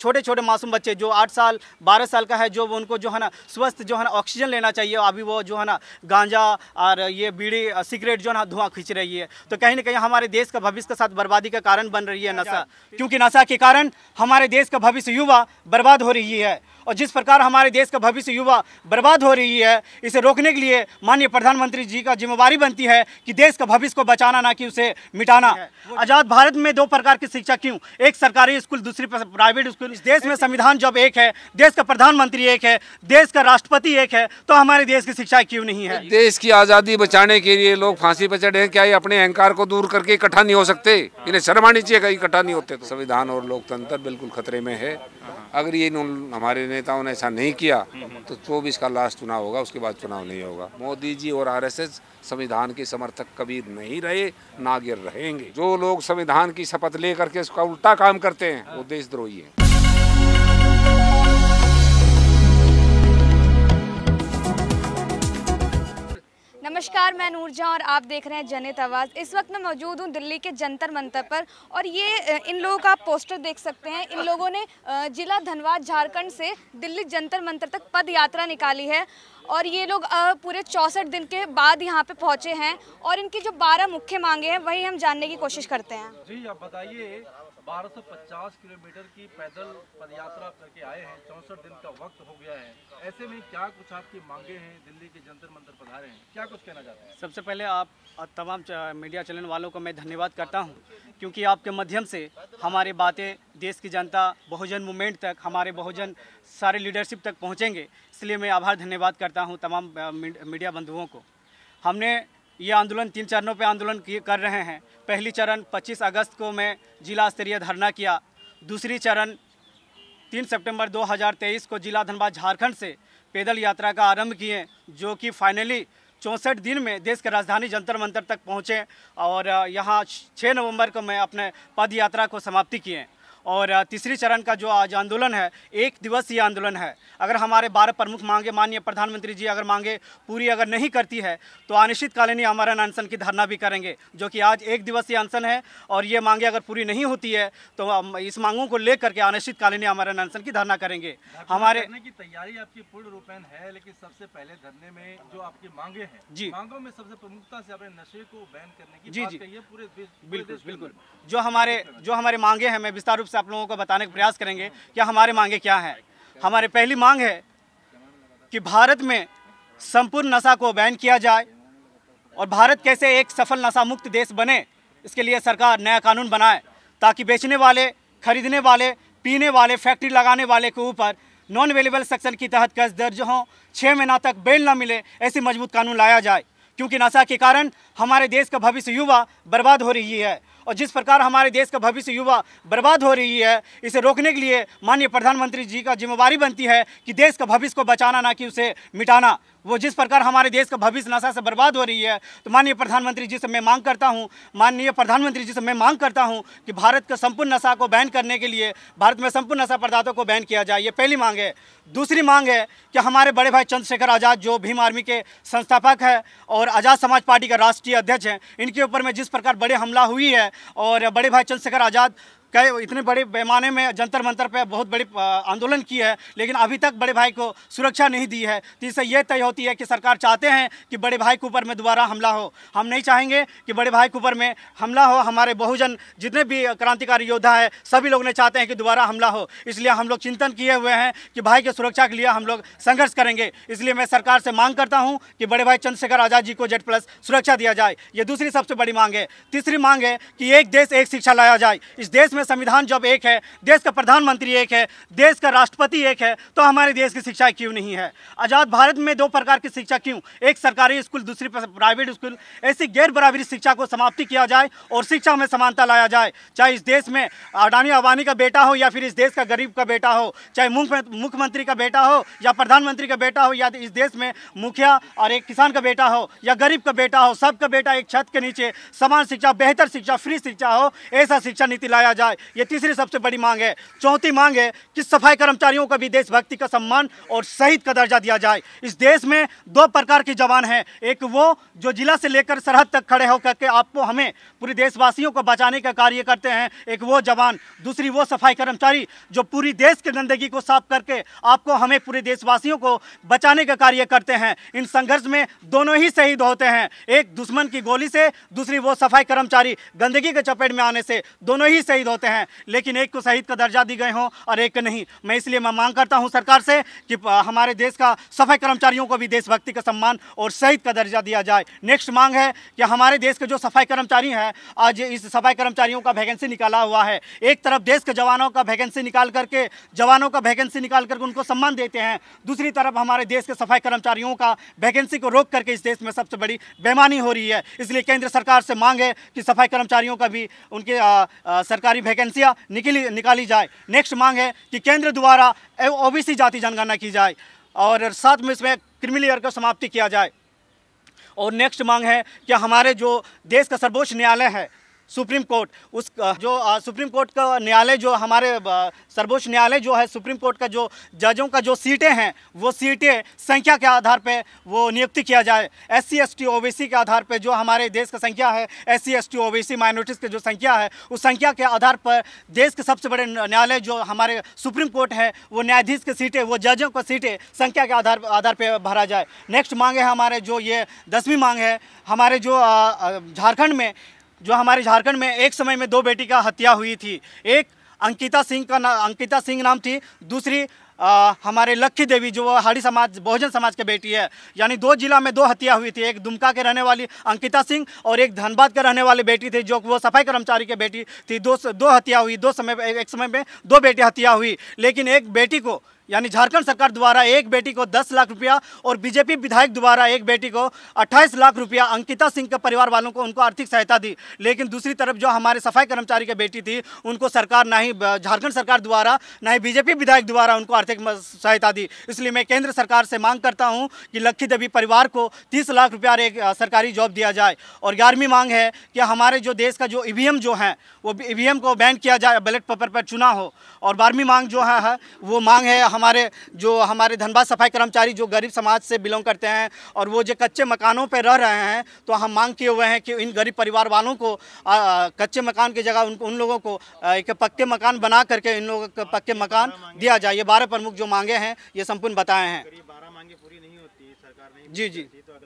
छोटे छोटे मासूम बच्चे जो आठ साल बारह साल का है जो उनको जो है ना स्वस्थ जो है ना ऑक्सीजन लेना चाहिए अभी वो जो है ना गांजा और ये बीड़ी सिगरेट जो है ना धुआं खींच रही है तो कहीं ना कहीं हमारे देश का भविष्य के साथ बर्बादी का कारण बन रही है नशा क्योंकि नशा के कारण हमारे देश का भविष्य युवा बर्बाद हो रही है और जिस प्रकार हमारे देश का भविष्य युवा बर्बाद हो रही है इसे रोकने के लिए माननीय प्रधानमंत्री जी का जिम्मेवारी बनती है कि देश का भविष्य को बचाना ना कि उसे मिटाना आज़ाद भारत में दो प्रकार की शिक्षा क्यों एक सरकारी स्कूल दूसरी प्राइवेट स्कूल इस देश में संविधान जब एक है देश का प्रधानमंत्री एक है देश का राष्ट्रपति एक है तो हमारे देश की शिक्षा क्यों नहीं है देश की आज़ादी बचाने के लिए लोग फांसी पर चढ़े क्या ये अपने अहंकार को दूर करके इकट्ठा नहीं हो सकते इन्हें शर्म आनी चाहिए इकट्ठा नहीं होते तो। संविधान और लोकतंत्र बिल्कुल खतरे में है अगर ये हमारे नेताओं ने ऐसा नहीं किया हम्म, हम्म। तो चौबीस का लास्ट चुनाव होगा उसके बाद चुनाव नहीं होगा मोदी जी और आरएसएस संविधान के समर्थक कभी नहीं रहे नागिर रहेंगे जो लोग संविधान की शपथ लेकर के उसका उल्टा काम करते हैं वो देशद्रोही है नमस्कार मैं नूरजहाँ और आप देख रहे हैं जनित आवाज़ इस वक्त मैं मौजूद हूँ दिल्ली के जंतर मंतर पर और ये इन लोगों का पोस्टर देख सकते हैं इन लोगों ने जिला धनबाद झारखंड से दिल्ली जंतर मंतर तक पद यात्रा निकाली है और ये लोग पूरे चौंसठ दिन के बाद यहाँ पे पहुँचे हैं और इनकी जो बारह मुख्य मांगे हैं वही हम जानने की कोशिश करते हैं जी आप बताइए 1250 किलोमीटर की पैदल पदयात्रा करके आए हैं चौंसठ दिन का वक्त हो गया है ऐसे में क्या कुछ आपकी मांगे हैं दिल्ली के जंतर मंतर पधारे हैं क्या कुछ कहना चाहते हैं सबसे पहले आप तमाम मीडिया चैनल वालों को मैं धन्यवाद करता हूं क्योंकि आपके माध्यम से हमारी बातें देश की जनता बहुजन मूवमेंट तक हमारे बहुजन सारे लीडरशिप तक पहुँचेंगे इसलिए मैं आभार धन्यवाद करता हूँ तमाम मीडिया बंधुओं को हमने ये आंदोलन तीन चरणों पे आंदोलन कर रहे हैं पहली चरण 25 अगस्त को मैं जिला स्तरीय धरना किया दूसरी चरण 3 सितंबर 2023 को जिला धनबाद झारखंड से पैदल यात्रा का आरंभ किए जो कि फाइनली चौंसठ दिन में देश के राजधानी जंतर मंतर तक पहुँचे और यहाँ छः नवंबर को मैं अपने पद यात्रा को समाप्ति किए और तीसरे चरण का जो आज आंदोलन है एक दिवसीय आंदोलन है अगर हमारे बारह प्रमुख मांगे माननीय प्रधानमंत्री जी अगर मांगे पूरी अगर नहीं करती है तो अनिश्चितकालीन ही हमारा अनशन की धरना भी करेंगे जो कि आज एक दिवसीय अनशन है और ये मांगे अगर पूरी नहीं होती है तो इस मांगों को लेकर के अनिश्चितकालीन हमारा अनशन की धरना करेंगे हमारे की तैयारी आपकी पूर्ण रूप है लेकिन सबसे पहले धरने में जो आपकी मांगे हैं जी मांगों में सबसे प्रमुखता से आपने नशे को बैन करने की जी जी पूरे बिल्कुल बिल्कुल जो हमारे जो हमारे मांगे हैं मैं विस्तार रूप से आप लोगों को बताने का प्रयास करेंगे कि हमारे मांगे क्या हैं हमारी पहली मांग है कि भारत में संपूर्ण नशा को बैन किया जाए और भारत कैसे एक सफल नशा मुक्त देश बने इसके लिए सरकार नया कानून बनाए ताकि बेचने वाले खरीदने वाले पीने वाले फैक्ट्री लगाने वाले के ऊपर नॉन अवेलेबल सेक्शन के तहत कैस दर्ज हों छः महीना तक बेल न मिले ऐसे मजबूत कानून लाया जाए क्योंकि नशा के कारण हमारे देश का भविष्य युवा बर्बाद हो रही है और जिस प्रकार हमारे देश का भविष्य युवा बर्बाद हो रही है इसे रोकने के लिए माननीय प्रधानमंत्री जी का जिम्मेवारी बनती है कि देश का भविष्य को बचाना ना कि उसे मिटाना वो जिस प्रकार हमारे देश का भविष्य नशा से बर्बाद हो रही है तो माननीय प्रधानमंत्री जी से मैं मांग करता हूँ माननीय प्रधानमंत्री जी से मैं मांग करता हूँ कि भारत का संपूर्ण नशा को बैन करने के लिए भारत में संपूर्ण नशा पदार्थों को बैन किया जाए ये पहली मांग है दूसरी मांग है कि हमारे बड़े भाई चंद्रशेखर आज़ाद जो भीम आर्मी के संस्थापक है और आज़ाद समाज पार्टी का राष्ट्रीय अध्यक्ष हैं इनके ऊपर में जिस प्रकार बड़े हमला हुई है और बड़े भाई चंद्रशेखर आज़ाद कई इतने बड़े पैमाने में जंतर मंतर पर बहुत बड़ी आंदोलन की है लेकिन अभी तक बड़े भाई को सुरक्षा नहीं दी है तो इससे ये तय होती है कि सरकार चाहते हैं कि बड़े भाई के ऊपर में दोबारा हमला हो हम नहीं चाहेंगे कि बड़े भाई के ऊपर में हमला हो हमारे बहुजन जितने भी क्रांतिकारी योद्धा है सभी लोग ने चाहते हैं कि दोबारा हमला हो इसलिए हम लोग चिंतन किए हुए हैं कि भाई की सुरक्षा के लिए हम लोग संघर्ष करेंगे इसलिए मैं सरकार से मांग करता हूँ कि बड़े भाई चंद्रशेखर आज़ाद जी को जेट प्लस सुरक्षा दिया जाए ये दूसरी सबसे बड़ी मांग है तीसरी मांग है कि एक देश एक शिक्षा लाया जाए इस देश में में संविधान जब एक है देश का प्रधानमंत्री एक है देश का राष्ट्रपति एक है तो हमारे देश की शिक्षा क्यों नहीं है आज़ाद भारत में दो प्रकार की शिक्षा क्यों एक सरकारी स्कूल दूसरी प्राइवेट स्कूल ऐसी गैर बराबरी शिक्षा को समाप्ति किया जाए और शिक्षा में समानता लाया जाए चाहे इस देश में अडानी अबानी का बेटा हो या फिर इस देश का गरीब का बेटा हो चाहे मुख्यमंत्री का बेटा हो या प्रधानमंत्री का बेटा हो या इस देश में मुखिया और एक किसान का बेटा हो या गरीब का बेटा हो सबका बेटा एक छत के नीचे समान शिक्षा बेहतर शिक्षा फ्री शिक्षा हो ऐसा शिक्षा नीति लाया जाए जाए ये तीसरी सबसे बड़ी मांग है चौथी मांग है कि सफाई कर्मचारियों को भी देशभक्ति का सम्मान और शहीद का दर्जा दिया जाए इस देश में दो प्रकार के जवान हैं एक वो जो जिला से लेकर सरहद तक खड़े होकर के आपको हमें पूरे देशवासियों को बचाने का कार्य करते हैं एक वो जवान दूसरी वो सफाई कर्मचारी जो पूरी देश की गंदगी को साफ करके आपको हमें पूरे देशवासियों को बचाने का कार्य करते हैं इन संघर्ष में दोनों ही शहीद होते हैं एक दुश्मन की गोली से दूसरी वो सफाई कर्मचारी गंदगी के चपेट में आने से दोनों ही शहीद होते करते हैं लेकिन एक को शहीद का दर्जा दी गए हों और एक नहीं मैं इसलिए मैं मांग करता हूँ सरकार से कि हमारे देश का सफाई कर्मचारियों को भी देशभक्ति का सम्मान और शहीद का दर्जा दिया जाए नेक्स्ट मांग है कि हमारे देश के जो सफाई कर्मचारी हैं आज इस सफाई कर्मचारियों का वैकेंसी निकाला हुआ है एक तरफ देश के जवानों का वैकेंसी निकाल करके जवानों का वैकेंसी निकाल करके उनको सम्मान देते हैं दूसरी तरफ हमारे देश के सफाई कर्मचारियों का वैकेंसी को रोक करके इस देश में सबसे बड़ी बेमानी हो रही है इसलिए केंद्र सरकार से मांग है कि सफाई कर्मचारियों का भी उनके आ, आ, सरकारी वैकेंसियाँ निकली निकाली जाए नेक्स्ट मांग है कि केंद्र द्वारा ओबीसी जाति जनगणना की जाए और साथ में इसमें क्रिमिनल एयर का समाप्ति किया जाए और नेक्स्ट मांग है कि हमारे जो देश का सर्वोच्च न्यायालय है सुप्रीम कोर्ट उस जो सुप्रीम कोर्ट का न्यायालय जो हमारे सर्वोच्च न्यायालय जो है सुप्रीम कोर्ट का जो जजों का जो सीटें हैं वो सीटें संख्या के आधार पर वो नियुक्ति किया जाए S C S T O B C के आधार पर जो हमारे देश का संख्या है S C S T O B C minorities की जो संख्या है उस संख्या के आधार पर देश के सबसे बड़े न्यायालय जो हमारे सुप्रीम कोर्ट है वो न्यायाधीश की सीटें वो जजों का सीटें संख्या के आधार आधार पर भरा जाए नेक्स्ट मांग है हमारे जो ये दसवीं मांग है हमारे जो झारखंड में जो हमारे झारखंड में एक समय में दो बेटी का हत्या हुई थी एक अंकिता सिंह का ना अंकिता सिंह नाम थी दूसरी आ, हमारे लक्खी देवी जो हाड़ी समाज बहुजन समाज के बेटी है यानी दो जिला में दो हत्या हुई थी एक दुमका के रहने वाली अंकिता सिंह और एक धनबाद के रहने वाली बेटी थी जो वो सफाई कर्मचारी के बेटी थी दो दो हत्या हुई दो समय एक समय में दो बेटी हत्या हुई लेकिन एक बेटी को यानी झारखंड सरकार द्वारा एक बेटी को 10 लाख रुपया और बीजेपी विधायक द्वारा एक बेटी को 28 लाख रुपया अंकिता सिंह के परिवार वालों को उनको आर्थिक सहायता दी लेकिन दूसरी तरफ जो हमारे सफाई कर्मचारी की बेटी थी उनको सरकार ना ही झारखंड सरकार द्वारा ना ही बीजेपी विधायक द्वारा उनको आर्थिक सहायता दी इसलिए मैं केंद्र सरकार से मांग करता हूँ कि लक्खी देवी परिवार को तीस लाख रुपया एक सरकारी जॉब दिया जाए और ग्यारहवीं मांग है कि हमारे जो देश का जो ई जो है वो ई को बैन किया जाए बैलेट पेपर पर चुना हो और बारहवीं मांग जो है वो मांग है हमारे जो हमारे धनबाद सफाई कर्मचारी जो गरीब समाज से बिलोंग करते हैं और वो जो कच्चे मकानों पर रह रहे हैं तो हम मांग किए हुए हैं कि इन गरीब परिवार वालों को आ, कच्चे मकान की जगह उन, उन लोगों को आ, एक पक्के मकान बना करके इन लोगों को पक्के मकान दिया जाए ये बारह प्रमुख जो मांगे हैं ये संपूर्ण बताए हैं जी जी तो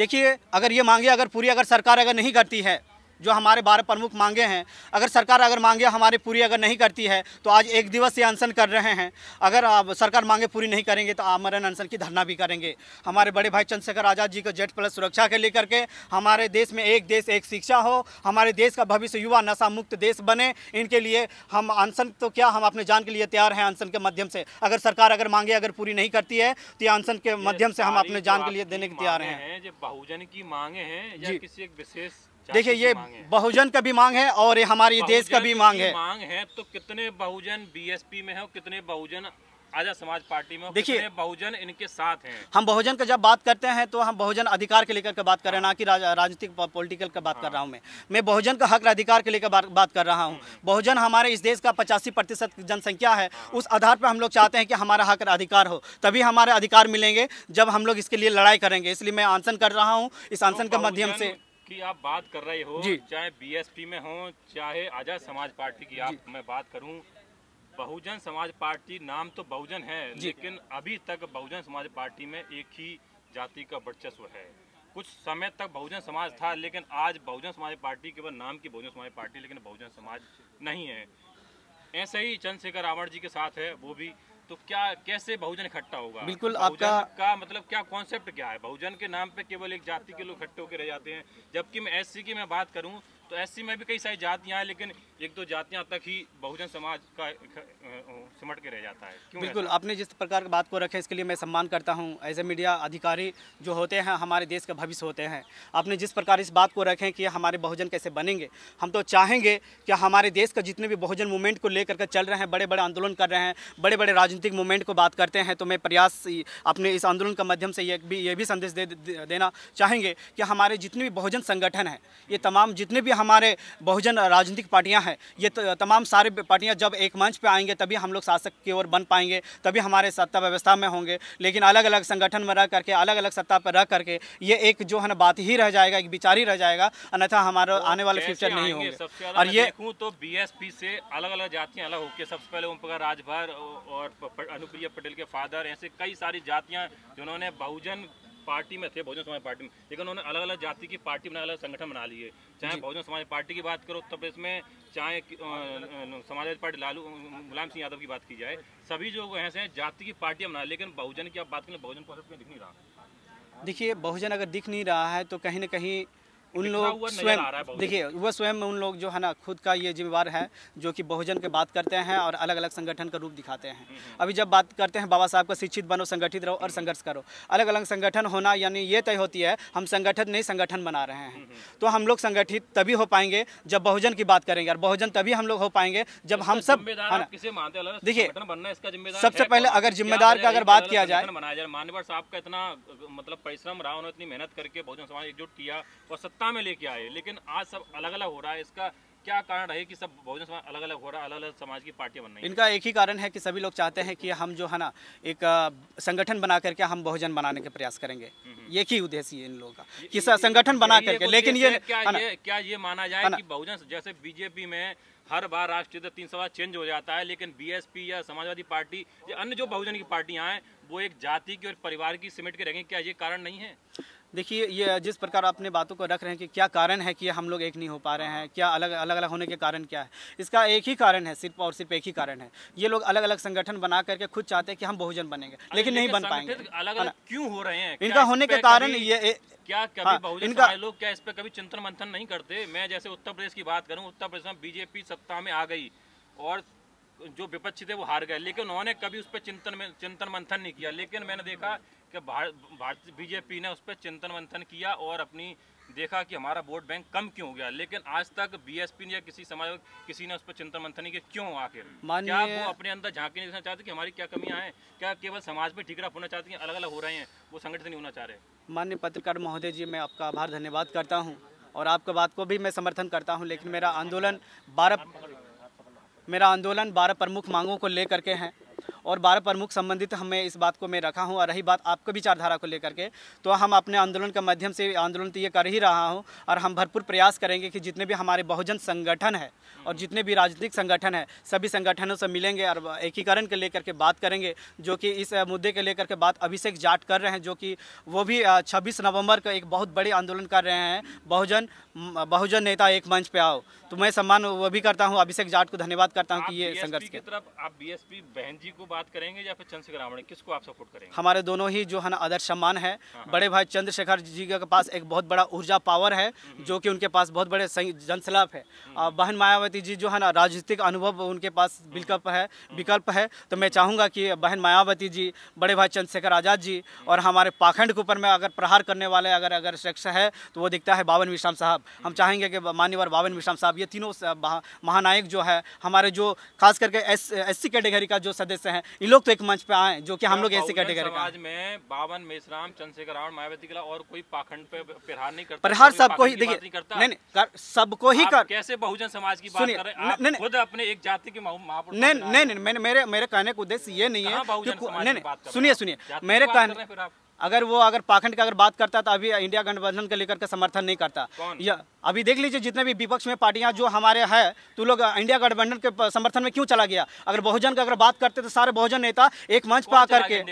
देखिए अगर ये मांगे अगर पूरी अगर सरकार अगर नहीं करती है जो हमारे बारह प्रमुख मांगे हैं अगर सरकार अगर मांगे हमारे पूरी अगर नहीं करती है तो आज एक दिवस से अनशन कर रहे हैं अगर आप सरकार मांगे पूरी नहीं करेंगे तो आमरण अनशन की धरना भी करेंगे हमारे बड़े भाई चंद्रशेखर आज़ाद जी को जेट प्लस सुरक्षा के लेकर के हमारे देश में एक देश एक शिक्षा हो हमारे देश का भविष्य युवा नशा मुक्त देश बने इनके लिए हम अनशन तो क्या हम अपने जान के लिए तैयार हैं अनशन के माध्यम से अगर सरकार अगर मांगे अगर पूरी नहीं करती है तो ये अनशन के माध्यम से हम अपने जान के लिए देने के तैयार हैं बहुजन की मांगे हैं या किसी एक विशेष देखिए ये बहुजन का भी मांग है और ये हमारे देश का भी मांग है मांग है तो कितने बहुजन बीएसपी में है और कितने बहुजन आजा समाज पार्टी में देखिए बहुजन इनके साथ हैं हम बहुजन का जब बात करते हैं तो हम बहुजन अधिकार के लेकर के बात कर रहे हैं ना हाँ। कि राज, राजनीतिक पॉलिटिकल का बात हाँ। कर रहा हूँ मैं मैं बहुजन का हक अधिकार के लेकर बात, कर रहा हूँ हाँ। बहुजन हमारे इस देश का पचासी प्रतिशत जनसंख्या है हाँ। उस आधार पर हम लोग चाहते हैं कि हमारा हक अधिकार हो तभी हमारे अधिकार मिलेंगे जब हम लोग इसके लिए लड़ाई करेंगे इसलिए मैं आंसन कर रहा हूँ इस आंसन के तो माध्यम से की आप बात कर रहे हो चाहे बीएसपी में हो चाहे आजाद समाज पार्टी की आप मैं बात करूं बहुजन समाज पार्टी नाम तो बहुजन है लेकिन अभी तक बहुजन समाज पार्टी में एक ही जाति का वर्चस्व है कुछ समय तक बहुजन समाज था लेकिन आज बहुजन समाज पार्टी केवल नाम की बहुजन समाज पार्टी लेकिन बहुजन समाज नहीं है ऐसे ही चंद्रशेखर रावण जी के साथ है वो भी तो क्या कैसे बहुजन इकट्ठा होगा बिल्कुल तो आपका का मतलब क्या कॉन्सेप्ट क्या है बहुजन के नाम पे केवल एक जाति के लोग इकट्ठे होकर रह जाते हैं जबकि मैं एससी की मैं बात करूं तो ऐसी में भी कई सारी जातियाँ हैं लेकिन एक दो जातियाँ तक ही बहुजन समाज का सिमट के रह जाता है बिल्कुल आपने जिस प्रकार की बात को रखे इसके लिए मैं सम्मान करता हूँ एज ए मीडिया अधिकारी जो होते हैं हमारे देश का भविष्य होते हैं आपने जिस प्रकार इस बात को रखें कि हमारे बहुजन कैसे बनेंगे हम तो चाहेंगे कि हमारे देश का जितने भी बहुजन मूवमेंट को लेकर के चल रहे हैं बड़े बड़े आंदोलन कर रहे हैं बड़े बड़े राजनीतिक मूवमेंट को बात करते हैं तो मैं प्रयास अपने इस आंदोलन के माध्यम से ये भी ये भी संदेश दे देना चाहेंगे कि हमारे जितने भी बहुजन संगठन हैं ये तमाम जितने भी हमारे बहुजन राजनीतिक पार्टियां हैं ये तमाम सारे पार्टियां जब एक मंच पे आएंगे तभी हम लोग शासक की ओर बन पाएंगे तभी हमारे सत्ता व्यवस्था में होंगे लेकिन अलग अलग संगठन में रह करके अलग अलग सत्ता पर रह करके ये एक जो है ना बात ही रह जाएगा एक विचार ही रह जाएगा अन्यथा हमारा तो आने वाले फ्यूचर नहीं होंगे और ये तो बी से अलग अलग जातियाँ अलग होकर सबसे पहले ओम प्रकाश राजभर और अनुप्रिया पटेल के फादर ऐसे कई सारी जातियाँ जिन्होंने बहुजन पार्टी में थे बहुजन समाज पार्टी में लेकिन उन्होंने अलग अलग जाति की पार्टी बना अलग संगठन बना लिए चाहे बहुजन समाज पार्टी की बात करो उत्तर प्रदेश में चाहे समाजवादी पार्टी लालू मुलायम सिंह यादव की बात की जाए सभी जो ऐसे हैं जाति की पार्टियाँ बना लेकिन बहुजन की आप बात करें बहुजन पर दिख नहीं रहा देखिए बहुजन अगर दिख नहीं रहा है तो कहीं ना कहीं उन लोग स्वयं देखिए वह स्वयं उन लोग जो है ना खुद का ये जिम्मेवार है जो कि बहुजन के बात करते हैं और अलग अलग संगठन का रूप दिखाते हैं हम्म, हम्म। अभी जब बात करते हैं बाबा साहब का शिक्षित बनो संगठित रहो और हम्म। संघर्ष करो अलग अलग संगठन होना यानी ये तय होती है हम संगठन नहीं संगठन बना रहे हैं तो हम लोग संगठित तभी हो पाएंगे जब बहुजन की बात करेंगे और बहुजन तभी हम लोग हो पाएंगे जब हम सब देखिए सबसे तो पहले अगर जिम्मेदार का अगर बात किया जाए मान्यवर साहब का इतना मतलब परिश्रम रहा उन्होंने इतनी मेहनत करके बहुजन समाज एकजुट किया और सत्ता में लेके आए लेकिन आज सब अलग अलग हो रहा है इसका क्या कारण है कि सब बहुजन समाज अलग अलग हो रहा है अलग अलग समाज की पार्टियां बन रही इनका एक ही कारण है कि सभी लोग चाहते हैं कि हम जो है ना एक संगठन बना करके हम बहुजन बनाने के प्रयास करेंगे एक ही उद्देश्य है इन लोगों का कि संगठन बना करके लेकिन ये क्या ये क्या ये माना जाए कि बहुजन जैसे बीजेपी में हर बार राष्ट्रीय तीन सवा चेंज हो जाता है लेकिन बीएसपी या समाजवादी पार्टी या अन्य जो बहुजन की पार्टियां हैं वो एक जाति की और परिवार की सिमट के रहेंगे क्या ये कारण नहीं है देखिए ये जिस प्रकार आपने बातों को रख रहे हैं कि क्या कारण है कि हम लोग एक नहीं हो पा रहे हैं क्या अलग अलग अलग होने के कारण क्या है इसका एक ही कारण है सिर्फ और सिर्फ एक ही कारण है ये लोग अलग अलग संगठन बना करके खुद चाहते हैं कि हम बहुजन बनेंगे लेकिन नहीं बन पाएंगे अलग अलग क्यों हो रहे हैं इनका होने के कारण ये क्या कभी हाँ, बहुजन इनका... लोग क्या इस पर कभी चिंतन मंथन नहीं करते मैं जैसे उत्तर प्रदेश की बात करूँ उत्तर प्रदेश में बीजेपी सत्ता में आ गई और जो विपक्षी थे वो हार गए लेकिन उन्होंने कभी उस पर चिंतन में चिंतन मंथन नहीं किया लेकिन मैंने देखा कि भारतीय बीजेपी ने उस पर चिंतन मंथन किया और अपनी देखा कि हमारा वोट बैंक कम क्यों हो गया लेकिन आज तक बीएसपी ने या किसी समाज किसी ने उस पर चिंतन मंथन नहीं किया क्यों आखिर क्या वो अपने अंदर झांकी नहीं देखना चाहते कि हमारी क्या कमियां हैं क्या केवल समाज में ठीकरा होना चाहते हैं अलग अलग हो रहे हैं वो संगठित नहीं होना चाह रहे मान्य पत्रकार महोदय जी मैं आपका आभार धन्यवाद करता हूँ और आपके बात को भी मैं समर्थन करता हूँ लेकिन मेरा आंदोलन बारह मेरा आंदोलन बारह प्रमुख मांगों को लेकर के हैं और बारह प्रमुख संबंधित हमें इस बात को मैं रखा हूँ और रही बात आपके विचारधारा को लेकर के तो हम अपने आंदोलन के माध्यम से आंदोलन तो ये कर ही रहा हूँ और हम भरपूर प्रयास करेंगे कि जितने भी हमारे बहुजन संगठन है और जितने भी राजनीतिक संगठन है सभी संगठनों से मिलेंगे और एकीकरण के लेकर के बात करेंगे जो कि इस मुद्दे के लेकर के बात अभिषेक जाट कर रहे हैं जो कि वो भी छब्बीस नवम्बर का एक बहुत बड़े आंदोलन कर रहे हैं बहुजन बहुजन नेता एक मंच पे आओ तो मैं सम्मान वो भी करता हूँ अभिषेक जाट को धन्यवाद करता हूँ कि ये संघर्ष की तरफ आप बीएसपी बहन जी को बात करेंगे या फिर चंद्रशेखर आमड़े किसको आप सपोर्ट करेंगे हमारे दोनों ही जो है ना आदर्श सम्मान है हाँ, हाँ। बड़े भाई चंद्रशेखर जी के पास एक बहुत बड़ा ऊर्जा पावर है हम्म। जो कि उनके पास बहुत बड़े जनसलाप है हम्म। बहन मायावती जी जो है ना राजनीतिक अनुभव उनके पास हम्म। विकल्प है विकल्प है तो मैं चाहूँगा कि बहन मायावती जी बड़े भाई चंद्रशेखर आज़ाद जी और हमारे पाखंड के ऊपर में अगर प्रहार करने वाले अगर अगर शख्स है तो वो दिखता है बावन विश्राम साहब हम चाहेंगे कि मान्यवर बावन विश्राम साहब ये तीनों महानायक जो है हमारे जो खास करके एस एस कैटेगरी का जो सदस्य हैं है ये लोग तो एक मंच पे आए जो कि हम लोग ऐसे कैटेगरी आज में बावन मेसराम चंद्रशेखर रावण मायावती किला और कोई पाखंड पे प्रहार नहीं करता प्रहार सबको ही देखिए नहीं कर सबको ही कर कैसे बहुजन समाज की बात कर रहे हैं खुद अपने एक जाति के महापुरुष नहीं नहीं नहीं मेरे मेरे कहने का उद्देश्य ये नहीं है सुनिए सुनिए मेरे कहने अगर वो अगर पाखंड का अगर बात करता तो अभी इंडिया गठबंधन के लेकर के समर्थन नहीं करता या अभी देख लीजिए जितने भी विपक्ष में पार्टियां जो हमारे हैं तो लोग इंडिया गठबंधन के समर्थन में क्यों चला गया अगर बहुजन का अगर बात करते तो सारे बहुजन नेता एक मंच पर आकर के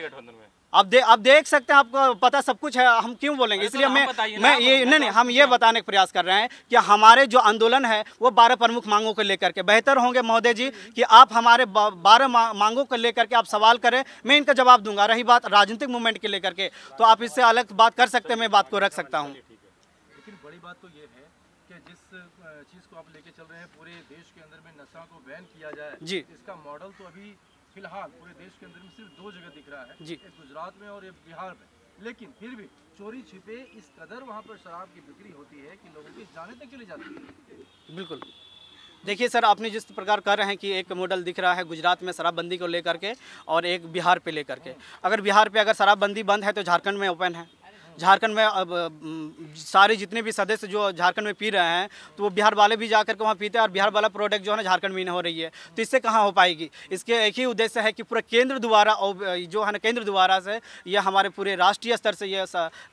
आप दे आप देख सकते हैं आपको पता सब कुछ है हम क्यों बोलेंगे तो इसलिए मैं मैं ये नहीं नहीं तो हम ये बताने का प्रयास कर रहे हैं कि हमारे जो आंदोलन है वो बारह प्रमुख मांगों को लेकर के बेहतर होंगे महोदय जी कि आप हमारे बारह मांगों को लेकर के आप सवाल करें मैं इनका जवाब दूंगा रही बात राजनीतिक मूवमेंट के लेकर के तो आप इससे अलग बात कर सकते हैं मैं बात को रख सकता हूँ लेकिन बड़ी बात तो ये है कि जिस चीज़ को आप लेके चल रहे हैं पूरे देश के अंदर में नशा को बैन किया जाए जी इसका मॉडल तो अभी फिलहाल पूरे देश के अंदर में सिर्फ दो जगह दिख रहा है एक गुजरात में और एक बिहार में लेकिन फिर भी चोरी छिपे इस कदर वहाँ पर शराब की बिक्री होती है कि लोगों की जाने तक चली जाती है बिल्कुल देखिए सर आपने जिस प्रकार कह रहे हैं कि एक मॉडल दिख रहा है गुजरात में शराबबंदी को लेकर के और एक बिहार पे लेकर के अगर बिहार पे अगर शराबबंदी बंद है तो झारखंड में ओपन है झारखंड में अब सारे जितने भी सदस्य जो झारखंड में पी रहे हैं तो वो बिहार वाले भी जा के वहाँ पीते हैं और बिहार वाला प्रोडक्ट जो है ना झारखंड में हो रही है तो इससे कहाँ हो पाएगी इसके एक ही उद्देश्य है कि पूरा केंद्र द्वारा और जो है ना केंद्र द्वारा से यह हमारे पूरे राष्ट्रीय स्तर से यह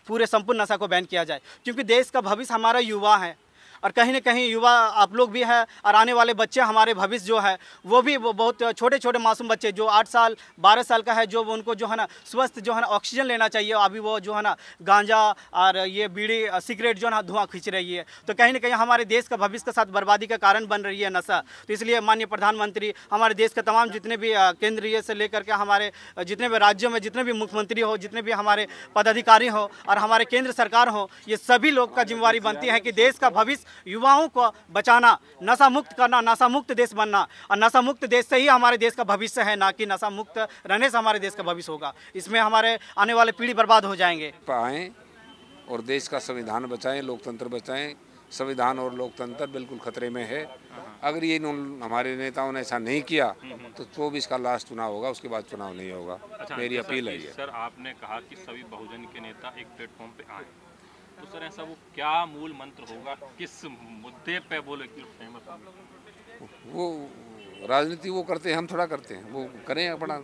पूरे संपूर्ण नशा को बैन किया जाए क्योंकि देश का भविष्य हमारा युवा है और कहीं ना कहीं युवा आप लोग भी हैं और आने वाले बच्चे हमारे भविष्य जो है वो भी वो बहुत छोटे छोटे मासूम बच्चे जो आठ साल बारह साल का है जो उनको जो है ना स्वस्थ जो है ना ऑक्सीजन लेना चाहिए अभी वो जो है ना गांजा और ये बीड़ी सिगरेट जो है ना धुआं खींच रही है तो कहीं ना कहीं हमारे देश का भविष्य के साथ बर्बादी का कारण बन रही है नशा तो इसलिए माननीय प्रधानमंत्री हमारे देश के तमाम जितने भी केंद्रीय से लेकर के हमारे जितने भी राज्यों में जितने भी मुख्यमंत्री हो जितने भी हमारे पदाधिकारी हो और हमारे केंद्र सरकार हो ये सभी लोग का जिम्मेवारी बनती है कि देश का भविष्य युवाओं को बचाना नशा मुक्त करना नशा मुक्त देश बनना और नशा मुक्त देश से ही हमारे देश का भविष्य है ना कि नशा मुक्त रहने से हमारे देश का भविष्य होगा इसमें हमारे आने वाले पीढ़ी बर्बाद हो जाएंगे आए और देश का संविधान बचाएं लोकतंत्र बचाएं संविधान और लोकतंत्र बिल्कुल खतरे में है अगर ये हमारे नेताओं ने ऐसा नहीं किया तो तो भी इसका लास्ट चुनाव होगा उसके बाद चुनाव नहीं होगा अच्छा, मेरी अपील है सर आपने कहा कि सभी बहुजन के नेता एक प्लेटफॉर्म पे आए तो सर ऐसा वो क्या मूल मंत्र होगा किस मुद्दे पे वो सहमत वो राजनीति वो करते हैं हम थोड़ा करते हैं वो करें अपना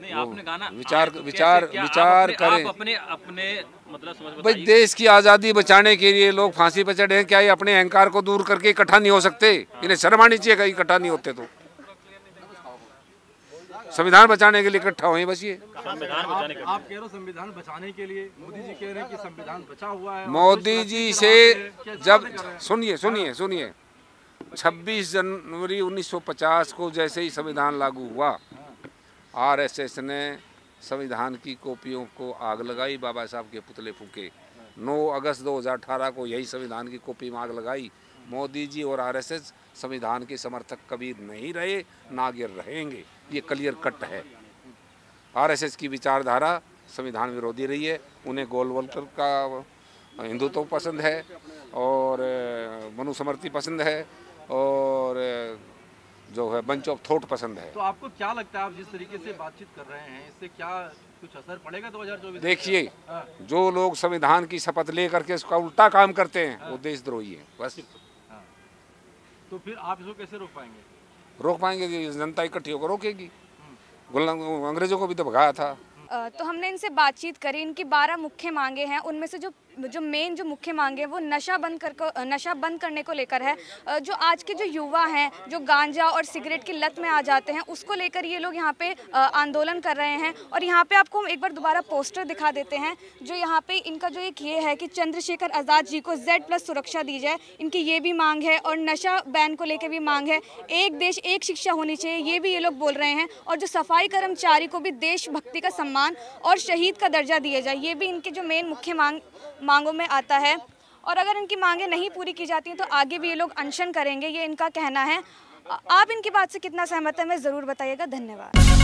नहीं आपने गाना विचार विचार विचार आप अपने, करें आप अपने अपने मतलब भाई देश की आज़ादी बचाने के लिए लोग फांसी पर चढ़े हैं क्या ये अपने अहंकार को दूर करके इकट्ठा नहीं हो सकते हाँ। इन्हें शर्म आनी चाहिए इकट्ठा नहीं होते तो संविधान बचाने के लिए इकट्ठा हुए बस ये आप कह रहे हो संविधान बचाने के लिए मोदी जी कह रहे हैं कि संविधान बचा हुआ है मोदी जी से जब सुनिए सुनिए सुनिए 26 जनवरी 1950 को जैसे ही संविधान लागू हुआ आरएसएस ने संविधान की कॉपियों को आग लगाई बाबा साहब के पुतले फूके 9 अगस्त 2018 को यही संविधान की कॉपी में आग लगाई मोदी जी और आरएसएस संविधान के समर्थक कभी नहीं रहे नागिर रहेंगे ये क्लियर कट है आरएसएस की विचारधारा संविधान विरोधी रही है उन्हें गोलवलकर का हिंदुत्व तो पसंद है और मनुस्मृति पसंद है और जो है बंच ऑफ थॉट पसंद है तो आपको क्या लगता है आप जिस तरीके से बातचीत कर रहे हैं इससे क्या कुछ असर पड़ेगा 2024 देखिए हाँ। जो लोग संविधान की शपथ ले करके उसका उल्टा काम करते हैं वो हाँ। देशद्रोही है बस हाँ। तो फिर आप इसको कैसे रोक पाएंगे रोक पाएंगे जनता इकट्ठी होकर रोकेगी गुलाम अंग्रेजों को भी तो भगाया था तो हमने इनसे बातचीत करी इनकी बारह मुख्य मांगे हैं उनमें से जो जो मेन जो मुख्य मांग है वो नशा बंद कर नशा बंद करने को लेकर है जो आज के जो युवा हैं जो गांजा और सिगरेट की लत में आ जाते हैं उसको लेकर ये लोग यहाँ पे आंदोलन कर रहे हैं और यहाँ पे आपको हम एक बार दोबारा पोस्टर दिखा देते हैं जो यहाँ पे इनका जो एक ये है कि चंद्रशेखर आज़ाद जी को जेड प्लस सुरक्षा दी जाए इनकी ये भी मांग है और नशा बैन को लेकर भी मांग है एक देश एक शिक्षा होनी चाहिए ये भी ये लोग बोल रहे हैं और जो सफाई कर्मचारी को भी देशभक्ति का सम्मान और शहीद का दर्जा दिया जाए ये भी इनके जो मेन मुख्य मांग मांगों में आता है और अगर इनकी मांगें नहीं पूरी की जाती हैं तो आगे भी ये लोग अनशन करेंगे ये इनका कहना है आप इनकी बात से कितना सहमत है मैं ज़रूर बताइएगा धन्यवाद